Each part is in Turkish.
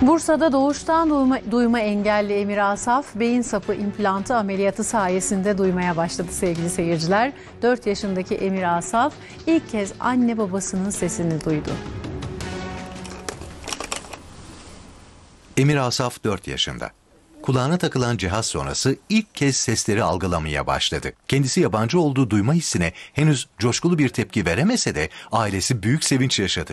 Bursa'da doğuştan duyma, duyma engelli Emir Asaf, beyin sapı implantı ameliyatı sayesinde duymaya başladı sevgili seyirciler. 4 yaşındaki Emir Asaf ilk kez anne babasının sesini duydu. Emir Asaf 4 yaşında. Kulağına takılan cihaz sonrası ilk kez sesleri algılamaya başladı. Kendisi yabancı olduğu duyma hissine henüz coşkulu bir tepki veremese de ailesi büyük sevinç yaşadı.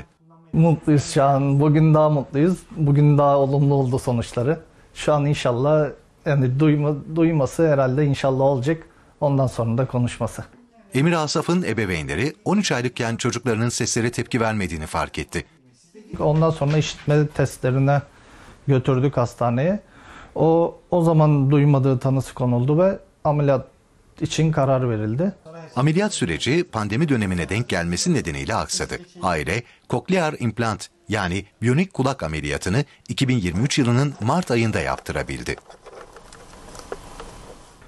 Mutluyuz şu an. Bugün daha mutluyuz. Bugün daha olumlu oldu sonuçları. Şu an inşallah yani duyma, duyması herhalde inşallah olacak. Ondan sonra da konuşması. Emir Asaf'ın ebeveynleri 13 aylıkken çocuklarının seslere tepki vermediğini fark etti. Ondan sonra işitme testlerine götürdük hastaneye. O o zaman duymadığı tanısı konuldu ve ameliyat için karar verildi. Ameliyat süreci pandemi dönemine denk gelmesi nedeniyle aksadı. Aile, koklear implant yani biyonik kulak ameliyatını 2023 yılının Mart ayında yaptırabildi.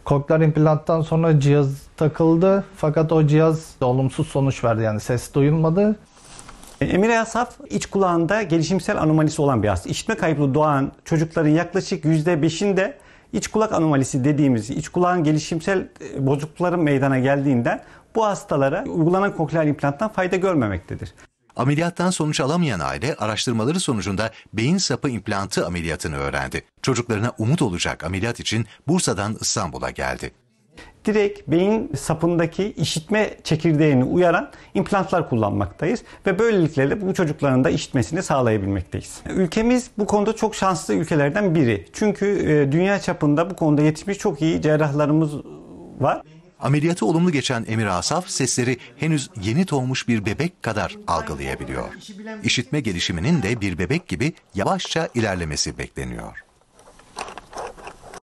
Koklear implanttan sonra cihaz takıldı fakat o cihaz olumsuz sonuç verdi yani ses duyulmadı. Emir Asaf iç kulağında gelişimsel anomalisi olan bir hasta. İşitme kaybı doğan çocukların yaklaşık %5'inde iç kulak anomalisi dediğimiz iç kulağın gelişimsel e, bozuklukların meydana geldiğinden bu hastalara uygulanan kokleer implanttan fayda görmemektedir. Ameliyattan sonuç alamayan aile araştırmaları sonucunda beyin sapı implantı ameliyatını öğrendi. Çocuklarına umut olacak ameliyat için Bursa'dan İstanbul'a geldi direkt beyin sapındaki işitme çekirdeğini uyaran implantlar kullanmaktayız ve böylelikle de bu çocukların da işitmesini sağlayabilmekteyiz. Ülkemiz bu konuda çok şanslı ülkelerden biri. Çünkü e, dünya çapında bu konuda yetişmiş çok iyi cerrahlarımız var. Ameliyatı olumlu geçen Emir Asaf sesleri henüz yeni doğmuş bir bebek kadar algılayabiliyor. İşitme gelişiminin de bir bebek gibi yavaşça ilerlemesi bekleniyor.